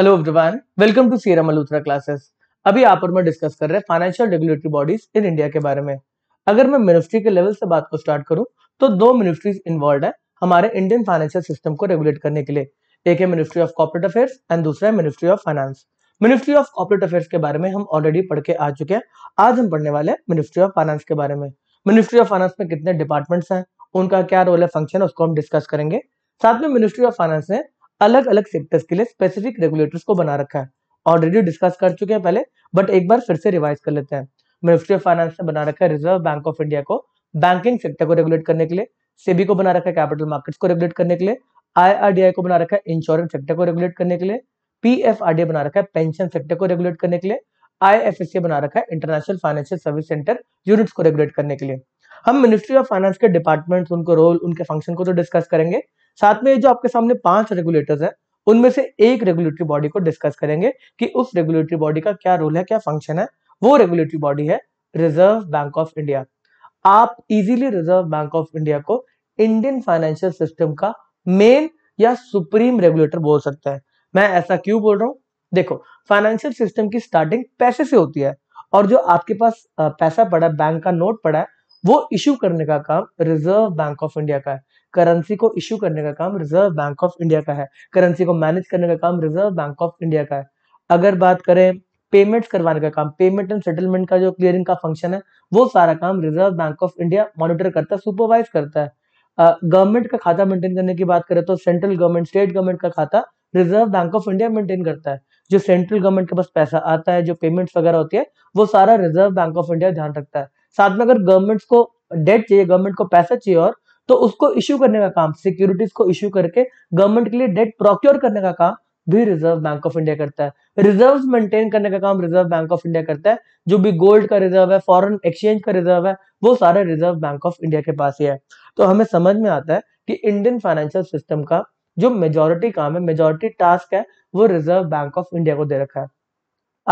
Hello everyone welcome to सीरा Malhotra classes अभी आप और मैं डिस्कस कर रहे हैं financial regulatory bodies in India के बारे में अगर मैं मिनिस्ट्री के लेवल से बात को स्टार्ट करूं तो दो मिनिस्ट्रीज इन्वॉल्व है हमारे इंडियन फाइनेंशियल सिस्टम को रेगुलेट करने के लिए एक है ministry of corporate affairs and दूसरा है ministry of finance ministry of corporate affairs के बारे में हम ऑलरेडी पढ़ के आ चुके हैं आज हम पढ़ने वाले हैं मिनिस्ट्री ऑफ फाइनेंस के बारे में मिनिस्ट्री ऑफ फाइनेंस में कितने डिपार्टमेंट्स हैं उनका क्या रोल है फंक्शन उसको हम डिस्कस करेंगे साथ में मिनिस्ट्री ऑफ फाइनेंस ने अलग अलग सेक्टर्स के लिए स्पेसिफिक रेगुलेटर्स को बना रखा है ऑलरेडी डिस्कस कर चुके हैं पहले बट एक बार फिर से रिवाइज कर लेते हैं मिनिस्ट्री ऑफ फाइनेंस ने बना रखा है रिजर्व बैंक ऑफ इंडिया को बैंकिंग सेक्टर को रेगुलेट करने के लिए सेबी को बना रखा है कैपिटल मार्केट्स को रेगुलेट करने के लिए आईआरडीआई को बना रखा है इंश्योरेंस सेक्टर को रेगुलेट करने के लिए पीएफआरडीआई बना रखा है पेंशन सेक्टर को रेगुलेट करने के लिए आईएफएससी बना रखा है international financial service centre units को रेगुलेट करने के लिए हम मिनिस्ट्री ऑफ फाइनेंस के डिपार्टमेंट्स उनके रोल उनके फंक्शन को तो डिस्कस करेंगे साथ में जो आपके सामने पांच रेगुलेटर्स हैं उनमें से एक रेगुलेटरी बॉडी को डिस्कस करेंगे कि उस रेगुलेटरी बॉडी का क्या रोल है क्या फंक्शन है वो रेगुलेटरी बॉडी है रिजर्व बैंक ऑफ इंडिया आप easily Reserve bank of India को इंडियन फाइनेंशियल सिस्टम का मेन या सुप्रीम रेगुलेटर बोल सकते हैं मैं ऐसा क्यों बोल रहा हूँ देखो फाइनेंशियल सिस्टम की स्टार्टिंग पैसे से होती है और जो आपके पास पैसा पड़ा बैंक का नोट पड़ा है वो इश्यू करने का काम रिजर्व बैंक ऑफ इंडिया का है करेंसी को इश्यू करने का काम रिजर्व बैंक ऑफ इंडिया का है करेंसी को मैनेज करने का काम रिजर्व बैंक ऑफ इंडिया का है अगर बात करें पेमेंट्स करवाने का काम पेमेंट एंड सेटलमेंट का जो क्लियरिंग का फंक्शन है वो सारा काम Reserve bank of India monitor करता है सुपरवाइज करता है गवर्नमेंट का खाता मेंटेन करने की बात करें तो सेंट्रल गवर्नमेंट स्टेट गवर्नमेंट का खाता Reserve bank of India maintain करता है जो सेंट्रल गवर्नमेंट के पास पैसा आता है जो पेमेंट्स वगैरह होती है वो सारा रिजर्व बैंक ऑफ इंडिया ध्यान रखता है साथ में अगर गवर्नमेंट्स को डेट चाहिए गवर्नमेंट को पैसा चाहिए और तो उसको इश्यू करने का काम सिक्योरिटीज को इश्यू करके गवर्नमेंट के लिए डेट प्रोक्योर करने का काम भी रिजर्व बैंक ऑफ इंडिया करता है रिजर्व मेंटेन करने का काम रिजर्व बैंक ऑफ इंडिया करता है जो भी गोल्ड का रिजर्व है फॉरेन एक्सचेंज का रिजर्व है वो सारे रिजर्व बैंक ऑफ इंडिया के पास ही है तो हमें समझ में आता है कि इंडियन फाइनेंशियल सिस्टम का जो मेजोरिटी काम है मेजोरिटी टास्क है वो रिजर्व बैंक ऑफ इंडिया को दे रखा है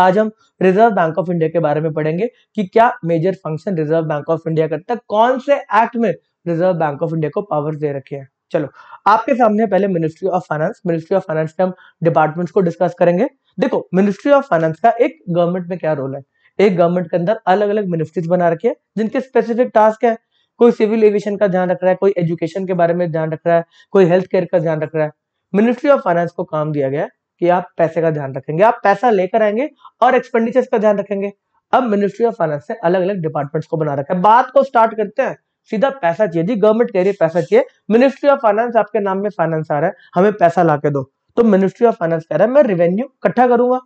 आज हम रिजर्व बैंक ऑफ इंडिया के बारे में पढ़ेंगे कि क्या major function Reserve bank of India करता है कौन से एक्ट में रिजर्व बैंक ऑफ इंडिया को पावर्स दे रखे हैं चलो आपके सामने पहले ministry of finance ministry of finance में हम डिपार्टमेंट्स को डिस्कस करेंगे देखो मिनिस्ट्री ऑफ फाइनेंस का एक गवर्नमेंट में क्या रोल है एक गवर्नमेंट के अंदर अलग अलग मिनिस्ट्रीज बना रखी है जिनके स्पेसिफिक टास्क है कोई सिविल एविएशन का ध्यान रख रहा है कोई एजुकेशन के बारे में ध्यान रख रहा है कोई हेल्थ केयर का ध्यान रख रहा है मिनिस्ट्री ऑफ फाइनेंस को काम दिया गया कि आप पैसे का ध्यान रखेंगे आप पैसा लेकर आएंगे और एक्सपेंडिचर्स का ध्यान रखेंगे अब मिनिस्ट्री ऑफ फाइनेंस ने अलग अलग डिपार्टमेंट्स को बना रखा है बात को स्टार्ट करते हैं सीधा पैसा चाहिए जी गवर्नमेंट कह रही है पैसा चाहिए मिनिस्ट्री ऑफ फाइनेंस आपके नाम में फाइनेंस आ रहा है हमें पैसा ला के दो तो मिनिस्ट्री ऑफ फाइनेंस कह रहा है मैं रेवेन्यू इकट्ठा करूंगा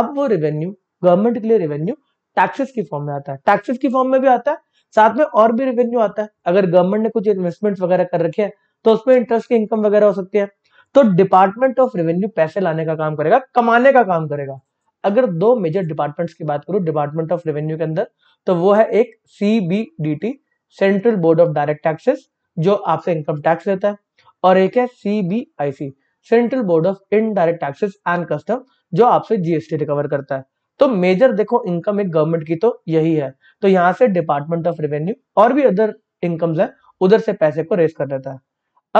अब वो रेवेन्यू गवर्नमेंट के लिए रेवेन्यू टैक्सेस की फॉर्म में आता है टैक्सेस की फॉर्म में भी आता है साथ में और भी रेवेन्यू आता है अगर गवर्नमेंट ने कुछ इन्वेस्टमेंट वगैरह कर रखे हैं तो उसमें इंटरेस्ट की इनकम वगैरह हो सकती है तो डिपार्टमेंट ऑफ रेवेन्यू पैसे लाने का काम करेगा कमाने का काम करेगा अगर दो मेजर डिपार्टमेंट्स की बात करूं डिपार्टमेंट ऑफ रेवेन्यू के अंदर तो वो है एक CBDT central board of direct taxes जो आपसे इनकम टैक्स लेता है और एक है CBIC central board of indirect taxes and custom जो आपसे जीएसटी रिकवर करता है तो मेजर देखो इनकम एक गवर्नमेंट की तो यही है तो यहाँ से डिपार्टमेंट ऑफ रेवेन्यू और भी अदर इनकम है उधर से पैसे को रेस कर देता है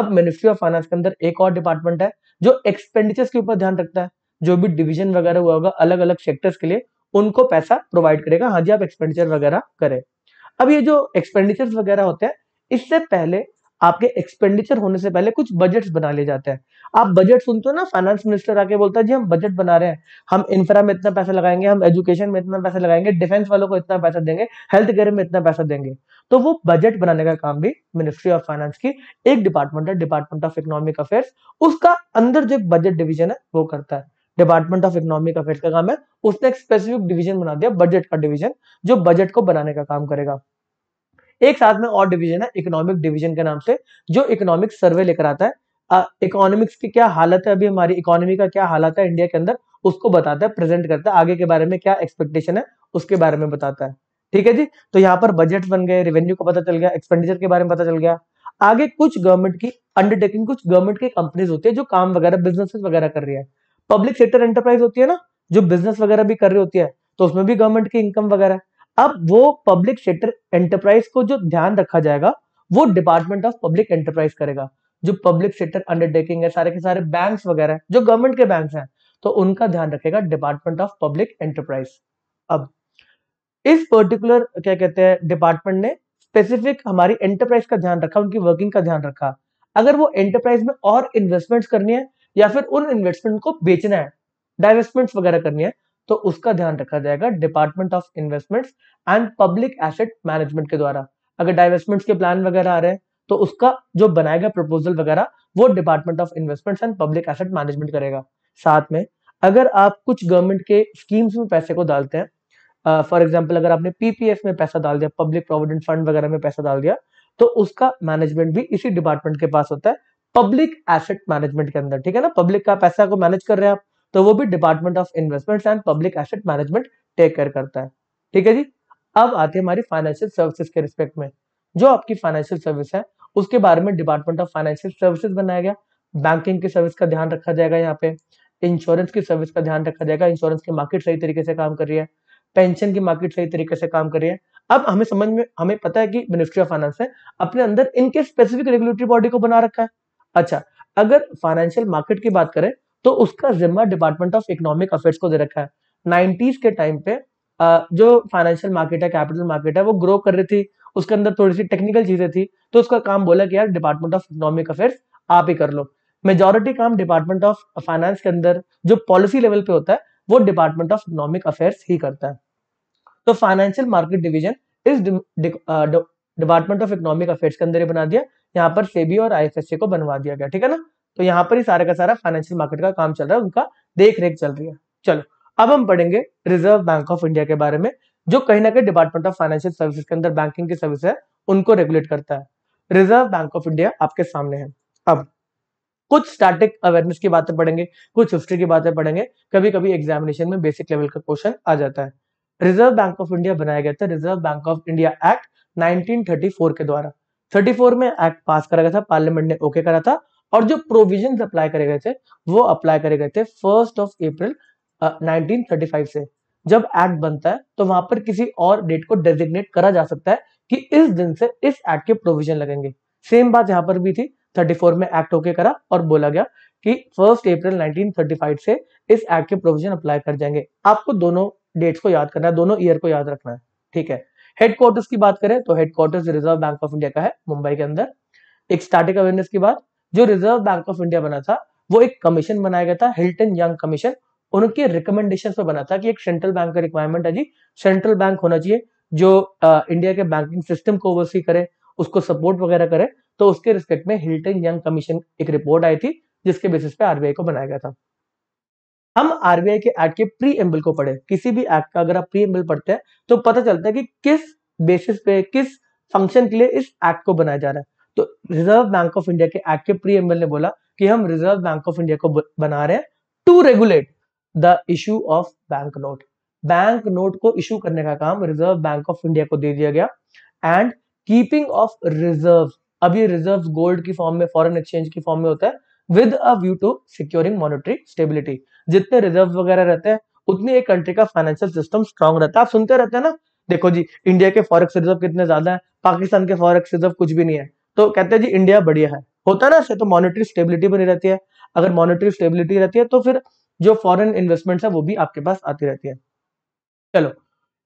अब मिनिस्ट्री ऑफ फाइनेंस के अंदर एक और डिपार्टमेंट है जो एक्सपेंडिचर्स के ऊपर ध्यान रखता है जो भी डिविजन वगैरह हुआ होगा अलग अलग सेक्टर्स के लिए उनको पैसा प्रोवाइड करेगा हाँ जी आप एक्सपेंडिचर वगैरह करें अब ये जो एक्सपेंडिचर्स वगैरह होते हैं इससे पहले आपके एक्सपेंडिचर होने से पहले कुछ बजट्स बना लिए जाते हैं आप बजट सुनते हो ना फाइनेंस मिनिस्टर आके बोलता है जी हम बजट बना रहे हैं हम इंफ्रा में इतना पैसा लगाएंगे हम एजुकेशन में इतना पैसा लगाएंगे डिफेंस वालों को इतना पैसा देंगे हेल्थ केयर में इतना पैसा देंगे तो वो बजट बनाने का काम भी मिनिस्ट्री ऑफ फाइनेंस की एक डिपार्टमेंट है डिपार्टमेंट ऑफ इकोनॉमिक अफेयर्स उसका अंदर जो बजट डिविजन है वो करता है डिपार्टमेंट ऑफ इकोनॉमिक अफेयर्स का काम है उसने एक स्पेसिफिक डिवीजन बना दिया बजट का डिवीजन जो बजट को बनाने का काम करेगा एक साथ में और डिवीजन है इकोनॉमिक डिवीजन के नाम से जो इकोनॉमिक सर्वे लेकर आता है इकोनॉमिक्स की क्या हालत है अभी हमारी इकोनॉमी का क्या हालत है इंडिया के अंदर उसको बताता है प्रेजेंट करता है आगे के बारे में क्या एक्सपेक्टेशन है उसके बारे में बताता है ठीक है जी तो यहाँ पर बजट बन गए रेवेन्यू का पता चल गया एक्सपेंडिचर के बारे में पता चल गया आगे कुछ गवर्नमेंट की अंडरटेकिंग कुछ गवर्नमेंट की कंपनीज होती है जो काम वगैरह बिजनेस वगैरह कर रही है पब्लिक सेक्टर एंटरप्राइज होती है ना जो बिजनेस वगैरह भी कर रही होती है तो उसमें भी गवर्नमेंट की इनकम वगैरह अब वो पब्लिक सेक्टर एंटरप्राइज को जो ध्यान रखा जाएगा वो डिपार्टमेंट ऑफ पब्लिक एंटरप्राइज करेगा जो पब्लिक सेक्टर अंडरटेकिंग है सारे के सारे बैंक्स वगैरह जो गवर्नमेंट के बैंक्स हैं तो उनका ध्यान रखेगा डिपार्टमेंट ऑफ पब्लिक एंटरप्राइज अब इस पर्टिकुलर क्या कहते हैं डिपार्टमेंट ने स्पेसिफिक हमारी एंटरप्राइज का ध्यान रखा उनकी वर्किंग का ध्यान रखा अगर वो एंटरप्राइज में और इन्वेस्टमेंट्स करनी है या फिर उन इन्वेस्टमेंट को बेचना है डाइवेस्टमेंट्स वगैरह करनी है तो उसका ध्यान रखा जाएगा department of investments and public asset management के द्वारा अगर डाइवेस्टमेंट्स के प्लान वगैरह आ रहे हैं तो उसका जो बनाएगा प्रपोजल वगैरह वो department of investments and public asset management करेगा साथ में अगर आप कुछ गवर्नमेंट के स्कीम्स में पैसे को डालते हैं फॉर एग्जाम्पल अगर आपने पीपीएफ में पैसा डाल दिया पब्लिक प्रोविडेंट फंड वगैरह में पैसा डाल दिया तो उसका मैनेजमेंट भी इसी डिपार्टमेंट के पास होता है पब्लिक एसेट मैनेजमेंट के अंदर ठीक है ना पब्लिक का पैसा को मैनेज कर रहे हैं आप तो वो भी department of investment and public asset management take care करता है ठीक है जी अब आते हैं हमारी फाइनेंशियल सर्विसेज के रिस्पेक्ट में जो आपकी फाइनेंशियल सर्विस है उसके बारे में डिपार्टमेंट ऑफ फाइनेंशियल सर्विसेज बनाया गया बैंकिंग की सर्विस का ध्यान रखा जाएगा यहाँ पे इंश्योरेंस की सर्विस का ध्यान रखा जाएगा इंश्योरेंस की मार्केट सही तरीके से काम कर रही है पेंशन की मार्केट सही तरीके से काम कर रही है अब हमें समझ में हमें पता है कि मिनिस्ट्री ऑफ फाइनेंस ने अपने अंदर इनके स्पेसिफिक रेगुलेटरी बॉडी को बना रखा है अच्छा अगर फाइनेंशियल मार्केट की बात करें तो उसका जिम्मा डिपार्टमेंट ऑफ इकोनॉमिक अफेयर्स को दे रखा है नाइनटीज के टाइम पे जो फाइनेंशियल मार्केट है कैपिटल मार्केट है वो ग्रो कर रही थी उसके अंदर थोड़ी सी टेक्निकल चीजें थी तो उसका काम बोला कि यार डिपार्टमेंट ऑफ इकोनॉमिक अफेयर्स आप ही कर लो मेजोरिटी काम डिपार्टमेंट ऑफ फाइनेंस के अंदर जो पॉलिसी लेवल पे होता है वो डिपार्टमेंट ऑफ इकोनॉमिक अफेयर्स ही करता है तो financial market division is department of economic affairs के अंदर बना दिया यहाँ पर सेबी e और आईएफएससी को बनवा दिया गया ठीक है ना तो यहाँ पर ही सारा का सारा फाइनेंशियल मार्केट का काम चल रहा है उनका देख रेख चल रही है चलो अब हम पढ़ेंगे रिजर्व बैंक ऑफ इंडिया के बारे में जो कहीं ना कहीं डिपार्टमेंट ऑफ फाइनेंशियल सर्विसेज के अंदर बैंकिंग की सर्विस है उनको रेगुलेट करता है रिजर्व बैंक ऑफ इंडिया आपके सामने है अब कुछ स्टैटिक अवेयरनेस की बातें पढ़ेंगे कुछ हिस्ट्री की बातें पढ़ेंगे कभी कभी एग्जामिनेशन में बेसिक लेवल का क्वेश्चन आ जाता है रिजर्व बैंक ऑफ इंडिया बनाया गया था reserve bank of India act 1934 के द्वारा 34 में एक्ट पास करा गया था पार्लियामेंट ने ओके करा था और जो प्रोविजन अप्लाई करे गए थे वो अप्लाई करे गए थे फर्स्ट ऑफ अप्रैल 1935 से जब एक्ट बनता है तो वहां पर किसी और डेट को डेजिग्नेट करा जा सकता है कि इस दिन से इस एक्ट के प्रोविजन लगेंगे सेम बात यहाँ पर भी थी 34 में एक्ट होके करा और बोला गया कि फर्स्ट अप्रैल 1935 से इस एक्ट के प्रोविजन अप्लाई कर जाएंगे आपको दोनों डेट्स को याद करना है दोनों ईयर को याद रखना है ठीक है हेडक्वार्टर्स की बात करें तो headquarters reserve bank of India का है मुंबई के अंदर एक स्टार्टिंग अवेयरनेस की बात जो रिजर्व बैंक ऑफ इंडिया बना था वो एक कमीशन बनाया गया था हिल्टन यंग कमीशन उनके रिकमेंडेशन पर बना था कि एक सेंट्रल बैंक का रिक्वायरमेंट है जी सेंट्रल बैंक होना चाहिए जो आ, इंडिया के बैंकिंग सिस्टम को ओवरसी करे उसको सपोर्ट वगैरह करे तो उसके रिस्पेक्ट में हिल्टन यंग कमीशन एक रिपोर्ट आई थी जिसके बेसिस पे आरबीआई को बनाया गया था हम आरबीआई के एक्ट के प्री एम्बल को पढ़े किसी भी एक्ट का अगर आप प्री एम्बल पढ़ते हैं तो पता चलता है कि किस बेसिस पे किस फंक्शन के लिए इस एक्ट को बनाया जा रहा है तो रिजर्व बैंक ऑफ इंडिया के एक्ट के प्री एम्बल ने बोला कि हम रिजर्व बैंक ऑफ इंडिया को बना रहे हैं to regulate the issue of bank note bank note को इशू करने का काम रिजर्व बैंक ऑफ इंडिया को दे दिया गया एंड कीपिंग ऑफ रिजर्व अब ये रिजर्व गोल्ड की फॉर्म में फॉरेन एक्सचेंज की फॉर्म में होता है with a view to securing monetary stability जितने रिजर्व वगैरह रहते हैं उतनी एक कंट्री का फाइनेंशियल सिस्टम स्ट्रांग रहता है आप सुनते रहते हैं ना देखो जी इंडिया के फॉरेक्स रिजर्व कितने ज्यादा है पाकिस्तान के फॉरेक्स रिजर्व कुछ भी नहीं है तो कहते हैं जी इंडिया बढ़िया है होता है ना तो मॉनिटरी स्टेबिलिटी बनी रहती है अगर मॉनिटरी स्टेबिलिटी रहती है तो फिर जो फॉरेन इन्वेस्टमेंट है वो भी आपके पास आती रहती है चलो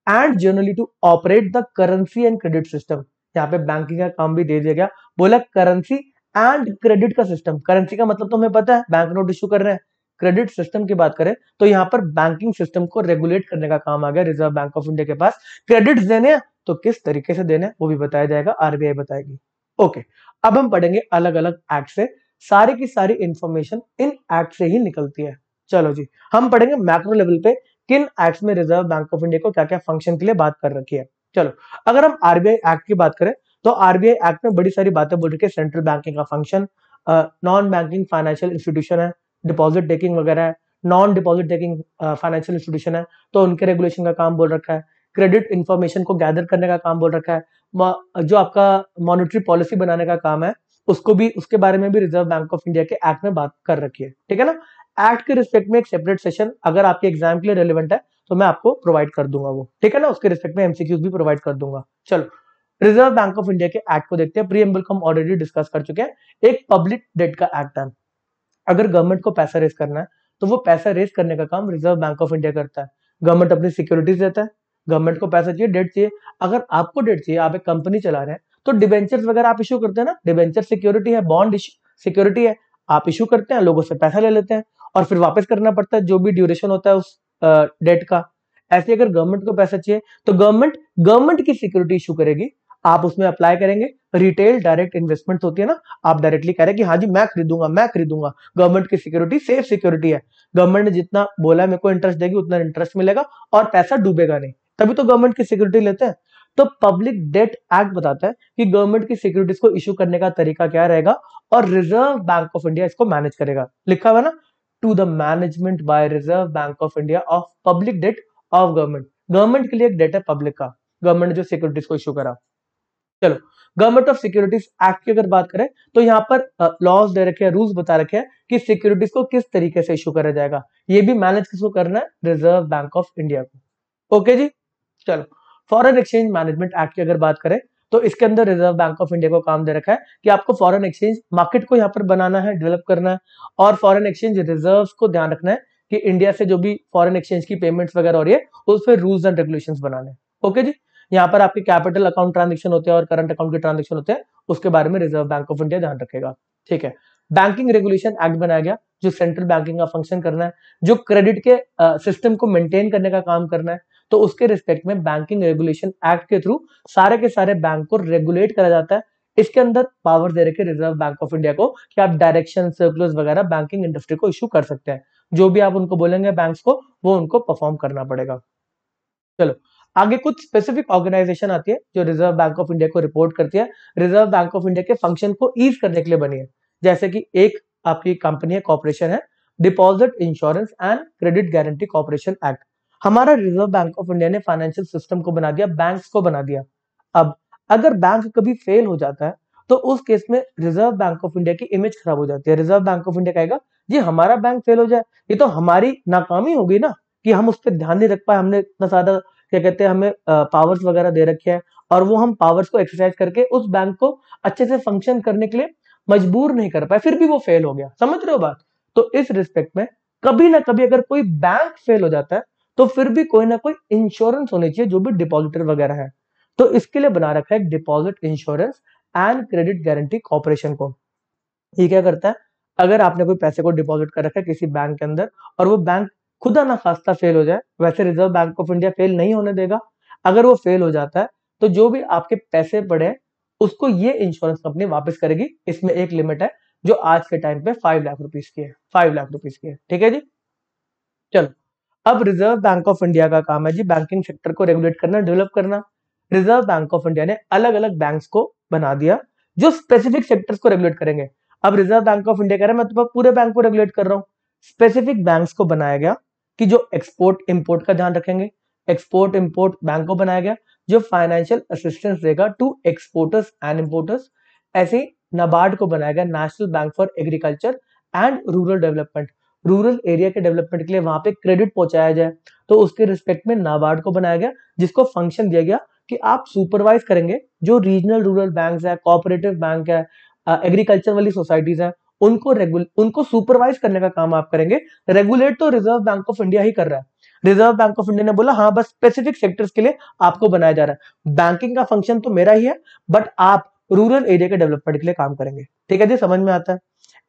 and generally to operate the currency and credit system यहाँ पे बैंकिंग का काम भी दे दिया गया बोला करेंसी एंड क्रेडिट का सिस्टम करेंसी का मतलब तो हमें पता है बैंक नोट इश्यू कर रहे हैं क्रेडिट सिस्टम की बात करें तो यहाँ पर बैंकिंग सिस्टम को रेगुलेट करने का काम आ गया रिजर्व बैंक ऑफ इंडिया के पास क्रेडिट देने तो किस तरीके से देने वो भी बताया जाएगा आरबीआई बताएगी ओके अब हम पढ़ेंगे अलग अलग एक्ट से सारी की सारी इंफॉर्मेशन इन एक्ट से ही निकलती है चलो जी हम पढ़ेंगे मैक्रो लेवल पे किन एक्ट में रिजर्व बैंक ऑफ इंडिया को क्या क्या फंक्शन के लिए बात कर रखी है चलो अगर हम आरबीआई एक्ट की बात करें तो आरबीआई एक्ट में बड़ी सारी बातें बोल रखी है सेंट्रल बैंकिंग का function non banking financial institution है डिपॉजिट टेकिंग वगैरह है non deposit taking financial institution है तो उनके रेगुलेशन का काम बोल रखा है क्रेडिट इन्फॉर्मेशन को गैदर करने का काम बोल रखा है जो आपका मॉनिटरी पॉलिसी बनाने का काम है उसको भी उसके बारे में भी रिजर्व बैंक ऑफ इंडिया के एक्ट में बात कर रखी है ठीक है ना एक्ट के रिस्पेक्ट में एक सेपरेट सेशन अगर आपके एग्जाम के लिए रेलिवेंट है तो मैं आपको प्रोवाइड कर दूंगा वो ठीक है ना उसके रिस्पेक्ट में एमसीक्यूज भी प्रोवाइड कर दूंगा चलो रिजर्व बैंक ऑफ इंडिया के एक्ट को देखते हैं प्रीएम्बल को हम ऑलरेडी डिस्कस कर चुके हैं एक पब्लिक डेट का एक्ट है अगर गवर्नमेंट को पैसा रेस करना है तो वो पैसा रेस करने का काम रिजर्व बैंक ऑफ इंडिया करता है गवर्नमेंट अपनी सिक्योरिटीज देता है गवर्नमेंट को पैसा चाहिए डेट चाहिए अगर आपको डेट चाहिए आप एक कंपनी चला रहे हैं तो डिवेंचर वगैरह आप इशू करते हैं ना डिवेंचर सिक्योरिटी है बॉन्ड सिक्योरिटी है आप इशू करते हैं लोगों से पैसा ले लेते हैं और फिर वापस करना पड़ता है जो भी ड्यूरेशन होता है उस डेट का ऐसे अगर गवर्नमेंट को पैसा चाहिए तो गवर्नमेंट गवर्नमेंट की सिक्योरिटी इशू करेगी आप उसमें अप्लाई करेंगे रिटेल डायरेक्ट इन्वेस्टमेंट होती है ना आप डायरेक्टली कह रहे हैं कि हाँ जी मैं खरीदूंगा मैं खरीदूंगा गवर्नमेंट की सिक्योरिटी सेफ सिक्योरिटी है गवर्नमेंट ने जितना बोला है मेरे को इंटरेस्ट देगी उतना इंटरेस्ट मिलेगा और पैसा डूबेगा नहीं तभी तो गवर्नमेंट की सिक्योरिटी लेते हैं तो पब्लिक डेट एक्ट बताता है कि गवर्नमेंट की सिक्योरिटीज को इश्यू करने का तरीका क्या रहेगा और रिजर्व बैंक ऑफ इंडिया इसको मैनेज करेगा लिखा हुआ ना to the management by reserve bank of India of public debt of government government के लिए एक डेट है पब्लिक का गवर्नमेंट ने जो सिक्योरिटीज को इश्यू करा चलो गवर्नमेंट ऑफ सिक्योरिटीज एक्ट की अगर बात करें तो यहाँ पर लॉज दे रखे हैं रूल्स बता रखे हैं कि सिक्योरिटीज को किस तरीके से इश्यू करा जाएगा ये भी मैनेज किसको करना है रिजर्व बैंक ऑफ इंडिया को ओके जी चलो फॉरेन एक्सचेंज मैनेजमेंट एक्ट की अगर बात करें तो इसके अंदर रिजर्व बैंक ऑफ इंडिया को काम दे रखा है कि आपको फॉरेन एक्सचेंज मार्केट को यहाँ पर बनाना है डेवलप करना है और फॉरेन एक्सचेंज रिजर्व को ध्यान रखना है कि इंडिया से जो भी फॉरेन एक्सचेंज की पेमेंट्स वगैरह हो रही है उस पर रूल्स एंड रेगुलेशन बनाने ओके जी यहाँ पर आपके कैपिटल अकाउंट ट्रांजेक्शन होते हैं और करंट अकाउंट के ट्रांजेक्शन होते हैं उसके बारे में रिजर्व बैंक ऑफ इंडिया ध्यान रखेगा ठीक है बैंकिंग रेगुलेशन एक्ट बनाया गया जो सेंट्रल बैंकिंग का फंक्शन करना है जो क्रेडिट के सिस्टम को मेंटेन करने का काम करना है तो उसके रिस्पेक्ट में बैंकिंग रेगुलेशन एक्ट के थ्रू सारे के सारे बैंक को रेगुलेट करा जाता है इसके अंदर पावर दे रखे रिजर्व बैंक ऑफ इंडिया को कि आप डायरेक्शन सर्कुलर्स वगैरह बैंकिंग इंडस्ट्री को इश्यू कर सकते हैं जो भी आप उनको बोलेंगे बैंक को वो उनको परफॉर्म करना पड़ेगा चलो आगे कुछ स्पेसिफिक ऑर्गेनाइजेशन आती है जो रिजर्व बैंक ऑफ इंडिया को रिपोर्ट करती है रिजर्व बैंक ऑफ इंडिया के फंक्शन को ईज करने के लिए बनी है जैसे कि एक आपकी कंपनी है कॉर्पोरेशन है deposit insurance and credit guarantee corporation act हमारा रिजर्व बैंक ऑफ इंडिया ने फाइनेंशियल सिस्टम को बना दिया बैंक को बना दिया अब अगर बैंक कभी फेल हो जाता है तो उस केस में रिजर्व बैंक ऑफ इंडिया की इमेज खराब हो जाती है रिजर्व बैंक ऑफ इंडिया कहेगा ये हमारा बैंक फेल हो जाए ये तो हमारी नाकामी होगी ना कि हम उस पर ध्यान नहीं रख पाए हमने इतना ज्यादा क्या कहते हैं हमें पावर्स वगैरह दे रखे हैं और वो हम पावर्स को एक्सरसाइज करके उस बैंक को अच्छे से फंक्शन करने के लिए मजबूर नहीं कर पाए फिर भी वो फेल हो गया समझ रहे हो बात तो इस रिस्पेक्ट में कभी ना कभी अगर कोई बैंक फेल हो जाता है तो फिर भी कोई ना कोई इंश्योरेंस होनी चाहिए जो भी डिपॉजिटर वगैरह है तो इसके लिए बना रखा है deposit insurance and credit guarantee corporation को ये क्या करता है अगर आपने कोई पैसे को डिपॉजिट कर रखा है किसी बैंक के अंदर और वो बैंक खुदा ना खास्ता फेल हो जाए वैसे reserve bank of India fail नहीं होने देगा अगर वो फेल हो जाता है तो जो भी आपके पैसे पड़े उसको ये इंश्योरेंस कंपनी वापस करेगी इसमें एक लिमिट है जो आज के टाइम पे फाइव लाख रुपीज की है फाइव लाख रुपीज की है ठीक है जी चलो अब रिजर्व बैंक ऑफ इंडिया का काम है जी बैंकिंग सेक्टर को रेगुलेट करना डेवलप करना रिजर्व बैंक ऑफ इंडिया ने अलग अलग बैंक को बना दिया जो स्पेसिफिक सेक्टर्स को रेगुलेट करेंगे अब रिजर्व बैंक ऑफ इंडिया कह रहा है मैं तो पूरे बैंक को रेगुलेट कर रहा हूँ स्पेसिफिक बैंक को बनाया गया कि जो एक्सपोर्ट इंपोर्ट का ध्यान रखेंगे एक्सपोर्ट इंपोर्ट बैंक को बनाया गया जो फाइनेंशियल असिस्टेंस देगा टू एक्सपोर्टर्स एंड इम्पोर्टर्स ऐसे नबार्ड को बनाया गया national bank for agriculture and rural development rural area के डेवलपमेंट के लिए वहां पे क्रेडिट पहुंचाया जाए तो उसके रिस्पेक्ट में नाबार्ड को बनाया गया जिसको फंक्शन दिया गया कि आप सुपरवाइज करेंगे जो रीजनल रूरल बैंक है कॉपरेटिव बैंक है एग्रीकल्चर वाली सोसाइटीज है उनको रेगुल उनको सुपरवाइज करने का काम आप करेंगे रेगुलेट तो रिजर्व बैंक ऑफ इंडिया ही कर रहा है रिजर्व बैंक ऑफ इंडिया ने बोला हाँ बस स्पेसिफिक सेक्टर्स के लिए आपको बनाया जा रहा है बैंकिंग का फंक्शन तो मेरा ही है बट आप रूरल एरिया के डेवलपमेंट के लिए काम करेंगे ठीक है जी समझ में आता है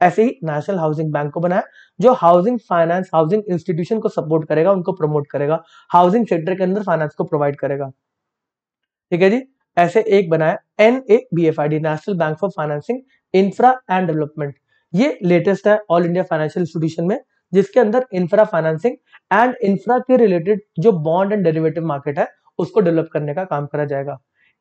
ऐसे ही नेशनल हाउसिंग बैंक को बनाया जो हाउसिंग फाइनेंस हाउसिंग इंस्टीट्यूशन को सपोर्ट करेगा उनको प्रमोट करेगा हाउसिंग सेक्टर के अंदर फाइनेंस को प्रोवाइड करेगा ठीक है जी ऐसे एक बनाया N A B F I D national bank for financing infra and development ये लेटेस्ट है ऑल इंडिया फाइनेंशियल इंस्टीट्यूशन में जिसके अंदर इंफ्रा फाइनेंसिंग एंड इंफ्रा के रिलेटेड जो बॉन्ड एंड डेरिवेटिव मार्केट है उसको डेवलप करने का काम करा जाएगा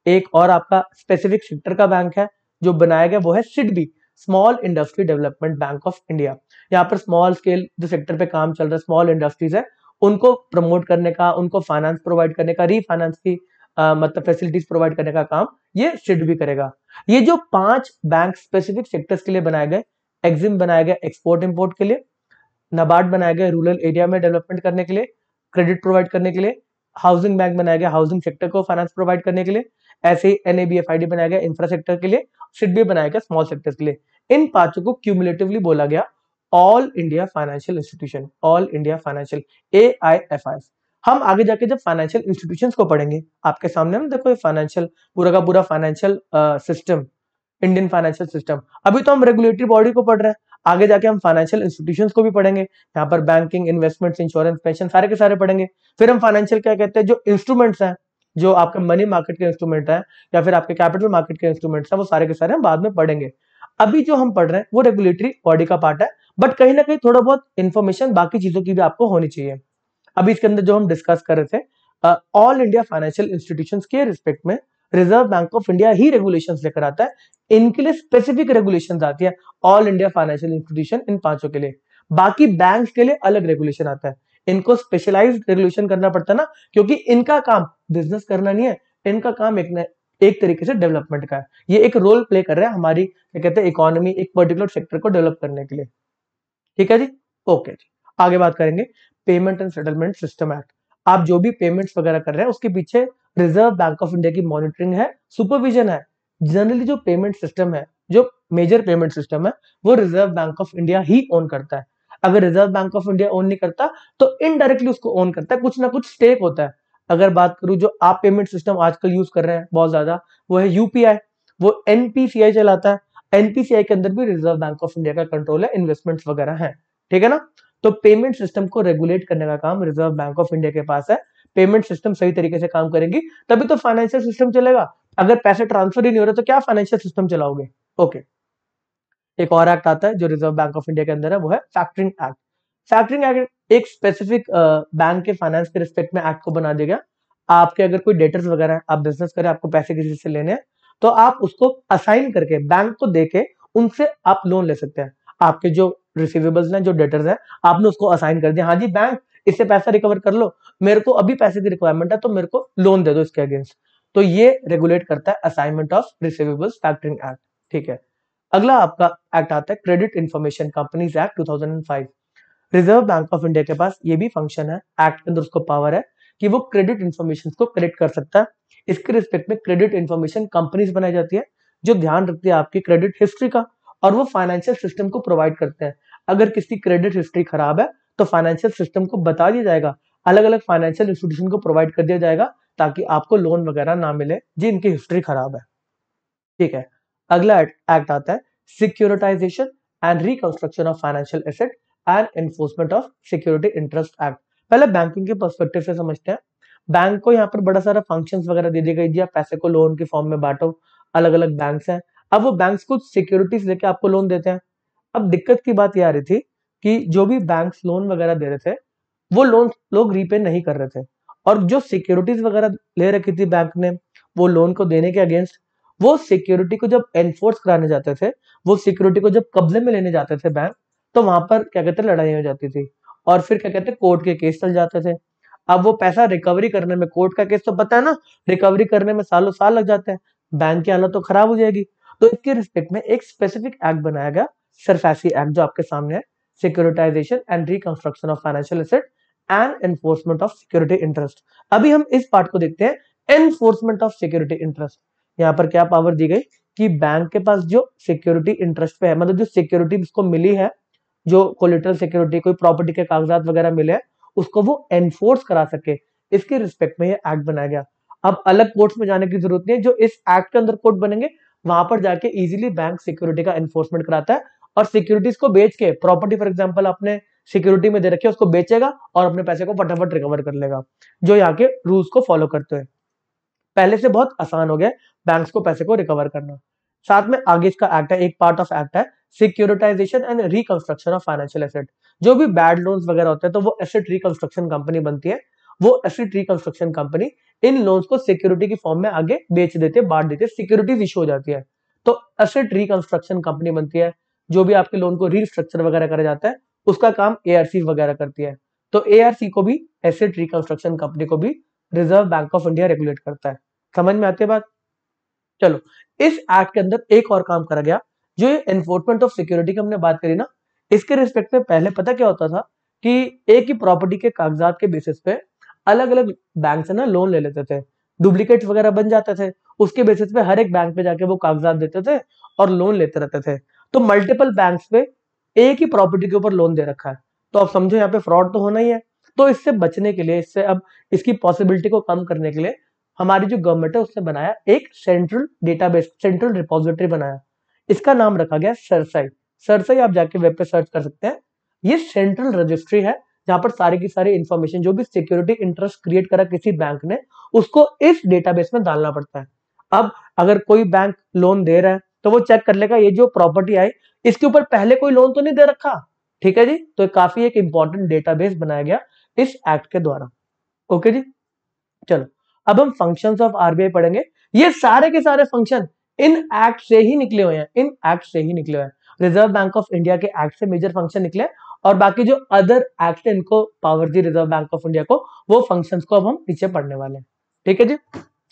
एक और आपका स्पेसिफिक सेक्टर का बैंक है जो बनाया गया वो है SIDBI small industry development bank of India यहाँ पर स्मॉल स्केल जो सेक्टर पे काम चल रहा है स्मॉल इंडस्ट्रीज है उनको प्रमोट करने का उनको फाइनेंस प्रोवाइड करने का रीफाइनेंस की आ, मतलब फैसिलिटीज प्रोवाइड करने का काम ये सिडबी करेगा ये जो पांच बैंक स्पेसिफिक सेक्टर्स के लिए बनाए गए एक्जिम बनाया गया एक्सपोर्ट इम्पोर्ट के लिए नबार्ड बनाया गया रूरल एरिया में डेवलपमेंट करने के लिए क्रेडिट प्रोवाइड करने के लिए हाउसिंग बैंक बनाया गया हाउसिंग सेक्टर को फाइनेंस प्रोवाइड करने के लिए ऐसे ही एन बनाया गया इंफ्रास्ट्रक्चर के लिए सिडबी बनाया गया स्मॉल सेक्टर के लिए इन पांचों को क्यूमुलेटिवली बोला गया all India financial institution all India financial uh हम आगे जाके जब फाइनेंशियल इंस्टीट्यूशंस को पढ़ेंगे आपके सामने हम देखो ये फाइनेंशियल पूरा का पूरा financial system Indian financial system अभी तो हम रेगुलेटरी बॉडी को पढ़ रहे हैं आगे जाके हम फाइनेंशियल इंस्टीट्यूशन को भी पढ़ेंगे यहाँ पर बैंकिंग इन्वेस्टमेंट इंश्योरेंस पेंशन सारे के सारे पढ़ेंगे फिर हम फाइनेंशियल क्या कहते हैं जो इंस्ट्रूमेंट्स हैं जो आपके मनी मार्केट के इंस्ट्रूमेंट है या फिर आपके कैपिटल मार्केट के इंस्ट्रूमेंट्स हैं वो सारे के सारे हम बाद में पढ़ेंगे अभी जो हम पढ़ रहे हैं वो रेगुलेटरी बॉडी का पार्ट है बट कहीं ना कहीं थोड़ा बहुत इन्फॉर्मेशन बाकी चीजों की भी आपको होनी चाहिए अभी इसके अंदर जो हम डिस्कस कर रहे थे ऑल इंडिया फाइनेंशियल इंस्टीट्यूशन के रिस्पेक्ट में रिजर्व बैंक ऑफ इंडिया ही रेगुलेशन लेकर आता है इनके लिए स्पेसिफिक रेगुलेशन आती है ऑल इंडिया फाइनेंशियल इंस्टीट्यूशन इन पांचों के लिए बाकी बैंक के लिए अलग रेगुलेशन आता है इनको स्पेशलाइज रेगुलेशन करना पड़ता है ना क्योंकि इनका काम बिजनेस करना नहीं है इनका काम एक एक तरीके से डेवलपमेंट का है ये एक रोल प्ले कर रहा है हमारी क्या कहते हैं इकोनॉमी एक पर्टिकुलर सेक्टर को डेवलप करने के लिए ठीक है जी ओके जी आगे बात करेंगे payment and settlement system act आप जो भी पेमेंट्स वगैरह कर रहे हैं उसके पीछे रिजर्व बैंक ऑफ इंडिया की मॉनिटरिंग है सुपरविजन है जनरली जो पेमेंट सिस्टम है जो मेजर पेमेंट सिस्टम है वो रिजर्व बैंक ऑफ इंडिया ही ओन करता है अगर reserve bank of India own नहीं करता तो इनडायरेक्टली उसको ओन करता है कुछ ना कुछ स्टेक होता है अगर बात करूं जो आप पेमेंट सिस्टम आजकल यूज कर रहे हैं बहुत ज्यादा वो है यूपीआई वो एनपीसीआई चलाता है एनपीसीआई के अंदर भी रिजर्व बैंक ऑफ इंडिया का कंट्रोल है इन्वेस्टमेंट्स वगैरह है ठीक है ना तो पेमेंट सिस्टम को रेगुलेट करने का काम रिजर्व बैंक ऑफ इंडिया के पास है पेमेंट सिस्टम सही तरीके से काम करेंगी तभी तो फाइनेंशियल सिस्टम चलेगा अगर पैसे ट्रांसफर ही नहीं हो रहे तो क्या फाइनेंशियल सिस्टम चलाओगे ओके okay. एक और एक्ट आता है जो रिजर्व बैंक ऑफ इंडिया के अंदर है वो है फैक्टरिंग एक्ट फैक्टरिंग एक्ट एक स्पेसिफिक बैंक के फाइनेंस के रिस्पेक्ट में एक्ट को बना दिया गया आपके अगर कोई डेटर्स वगैरह हैं आप बिजनेस करें आपको पैसे किसी से लेने हैं तो आप उसको असाइन करके बैंक को देके उनसे आप लोन ले सकते हैं आपके जो रिसीवेबल्स हैं जो डेटर्स हैं आपने उसको असाइन कर दिया हाँ जी बैंक इससे पैसा रिकवर कर लो मेरे को अभी पैसे की रिक्वायरमेंट है तो मेरे को लोन दे दो इसके अगेंस्ट तो ये रेगुलेट करता है assignment of receivables factoring act ठीक है अगला आपका एक्ट आता है credit information companies act 2005 reserve bank of India के पास ये भी फंक्शन है एक्ट के अंदर उसको पावर है कि वो क्रेडिट इन्फॉर्मेशन को क्रेडिट कर सकता है इसके रिस्पेक्ट में क्रेडिट इन्फॉर्मेशन कंपनीज बनाई जाती है जो ध्यान रखती है आपकी क्रेडिट हिस्ट्री का और वो फाइनेंशियल सिस्टम को प्रोवाइड करते हैं अगर किसी क्रेडिट हिस्ट्री खराब है तो फाइनेंशियल सिस्टम को बता दिया जाएगा अलग अलग फाइनेंशियल इंस्टीट्यूशन को प्रोवाइड कर दिया जाएगा ताकि आपको लोन वगैरह ना मिले जी इनकी हिस्ट्री खराब है ठीक है अगला एक्ट आता है securitisation and reconstruction of financial asset and enforcement of security interest act पहले बैंकिंग के परस्पेक्टिव से समझते हैं बैंक को यहाँ पर बड़ा सारा फंक्शंस वगैरह दे दी गई जी आप पैसे को लोन के फॉर्म में बांटो अलग अलग बैंक हैं अब वो बैंक कुछ सिक्योरिटीज लेके आपको लोन देते हैं अब दिक्कत की बात यह आ रही थी कि जो भी बैंक लोन वगैरह दे रहे थे वो लोन लोग रीपे नहीं कर रहे थे और जो सिक्योरिटीज वगैरह ले रखी थी बैंक ने वो लोन को देने के अगेंस्ट वो सिक्योरिटी को जब एनफोर्स कराने जाते थे वो सिक्योरिटी को जब कब्जे में लेने जाते थे बैंक तो वहां पर क्या कहते लड़ाई हो जाती थी और फिर क्या कहते कोर्ट के केस चल जाते थे अब वो पैसा रिकवरी करने में कोर्ट का केस तो पता है ना रिकवरी करने में सालों साल लग जाते हैं बैंक की हालत तो खराब हो जाएगी तो इसके रिस्पेक्ट में एक स्पेसिफिक एक्ट बनाया गया सरफेसी एक्ट जो आपके सामने है securitisation and reconstruction of financial asset and enforcement of security interest अभी हम इस पार्ट को देखते हैं एनफोर्समेंट ऑफ सिक्योरिटी इंटरेस्ट यहाँ पर क्या पावर दी गई कि बैंक के पास जो सिक्योरिटी इंटरेस्ट पे है मतलब जो सिक्योरिटी उसको मिली है जो कोलिटरल सिक्योरिटी कोई प्रॉपर्टी के कागजात वगैरह मिले हैं उसको वो एनफोर्स करा सके इसके रिस्पेक्ट में ये एक्ट बनाया गया अब अलग कोर्ट्स में जाने की जरूरत नहीं है जो इस एक्ट के अंदर कोर्ट बनेंगे वहां पर जाके इजिली बैंक सिक्योरिटी का एनफोर्समेंट कराता है और सिक्योरिटीज को बेच के प्रॉपर्टी फॉर एग्जाम्पल अपने सिक्योरिटी में दे रखी है उसको बेचेगा और अपने पैसे को फटाफट रिकवर कर लेगा जो यहाँ के रूल्स को फॉलो करते हैं पहले से बहुत आसान हो गया बैंक को पैसे को रिकवर करना साथ में आगे इसका एक्ट है एक पार्ट ऑफ एक्ट है securitisation and reconstruction of financial asset जो भी बैड लोन्स वगैरह होते हैं तो वो एसेट रिकंस्ट्रक्शन कंपनी बनती है वो एसिड रिकंस्ट्रक्शन कंपनी इन लोन्स को सिक्योरिटी की फॉर्म में आगे बेच देते बांट देते सिक्योरिटी इशू हो जाती है तो एसिड रिकंस्ट्रक्शन कंपनी बनती है जो भी आपके लोन को रिस्ट्रक्चर वगैरह करा जाता है उसका काम ए वगैरह करती है तो ए को भी एसिड रिकंस्ट्रक्शन कंपनी को भी reserve bank of India regulate करता है समझ में आती है बात चलो इस एक्ट के अंदर एक और काम करा गया जो ये एनफोर्समेंट ऑफ सिक्योरिटी की हमने बात करी ना इसके रिस्पेक्ट में पहले पता क्या होता था कि एक ही प्रॉपर्टी के कागजात के बेसिस पे अलग अलग बैंक से ना लोन ले लेते थे डुप्लीकेट वगैरह बन जाते थे उसके बेसिस पे हर एक बैंक पे जाके वो कागजात देते थे और लोन लेते रहते थे तो मल्टीपल बैंक पे एक ही प्रॉपर्टी के ऊपर लोन दे रखा है तो आप समझो यहाँ पे फ्रॉड तो होना ही है तो इससे बचने के लिए इससे अब इसकी पॉसिबिलिटी को कम करने के लिए हमारी जो गवर्नमेंट है उसने बनाया एक सेंट्रल डेटाबेस सेंट्रल रिपोजिटरी बनाया इसका नाम रखा गया सरसाई सरसाई आप जाके वेब पे सर्च कर सकते हैं ये सेंट्रल रजिस्ट्री है जहां पर सारी की सारी इंफॉर्मेशन जो भी सिक्योरिटी इंटरेस्ट क्रिएट करा किसी बैंक ने उसको इस डेटाबेस में डालना पड़ता है अब अगर कोई बैंक लोन दे रहा है तो वो चेक कर लेगा ये जो प्रॉपर्टी आई इसके ऊपर पहले कोई लोन तो नहीं दे रखा ठीक है जी तो काफी एक इंपॉर्टेंट डेटाबेस बनाया गया इस एक्ट के द्वारा ओके जी चलो अब हम फंक्शन ऑफ आरबीआई पढ़ेंगे ये सारे के सारे फंक्शन इन एक्ट से ही निकले हुए हैं इन एक्ट से ही निकले हुए हैं रिजर्व बैंक ऑफ इंडिया के एक्ट से मेजर फंक्शन निकले और बाकी जो अदर एक्ट है इनको पावर दी रिजर्व बैंक ऑफ इंडिया को वो फंक्शंस को अब हम नीचे पढ़ने वाले हैं ठीक है जी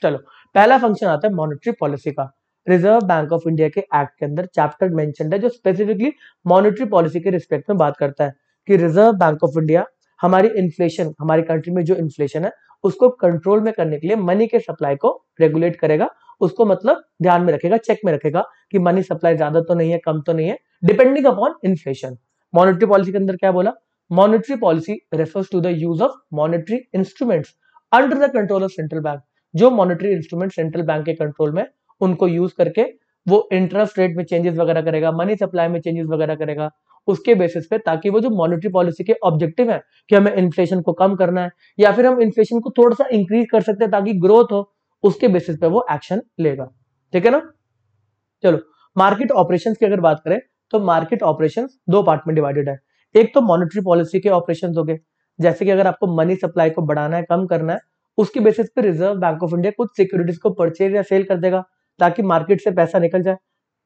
चलो पहला फंक्शन आता है मॉनिटरी पॉलिसी का रिजर्व बैंक ऑफ इंडिया के एक्ट के अंदर चैप्टर मेंशन है जो स्पेसिफिकली मॉनिटरी पॉलिसी के रिस्पेक्ट में बात करता है कि रिजर्व बैंक ऑफ इंडिया हमारी इन्फ्लेशन हमारी कंट्री में जो इन्फ्लेशन है उसको कंट्रोल में करने के लिए मनी के सप्लाई को रेगुलेट करेगा उसको मतलब ध्यान में रखेगा चेक में रखेगा कि मनी सप्लाई ज्यादा तो नहीं है कम तो नहीं है depending upon inflation monetary policy के अंदर क्या बोला monetary policy refers to the use of monetary instruments under the control of central bank जो मॉनिटरी इंस्ट्रूमेंट सेंट्रल बैंक के कंट्रोल में उनको यूज करके वो इंटरेस्ट रेट में चेंजेस वगैरह करेगा मनी सप्लाई में चेंजेस वगैरह करेगा उसके बेसिस पे ताकि वो जो मॉनिटरी पॉलिसी के ऑब्जेक्टिव है कि हमें इन्फ्लेशन को कम करना है या फिर हम इन्फ्लेशन को थोड़ा सा इंक्रीज कर सकते हैं ताकि ग्रोथ हो उसके बेसिस पे वो एक्शन लेगा ठीक है ना चलो मार्केट ऑपरेशन की अगर बात करें तो मार्केट ऑपरेशन दो पार्ट में डिवाइडेड है एक तो मॉनिटरी पॉलिसी के ऑपरेशन हो गए जैसे कि अगर आपको मनी सप्लाई को बढ़ाना है कम करना है उसके बेसिस पे रिजर्व बैंक ऑफ इंडिया कुछ सिक्योरिटीज को परचेज या सेल कर देगा ताकि मार्केट से पैसा निकल जाए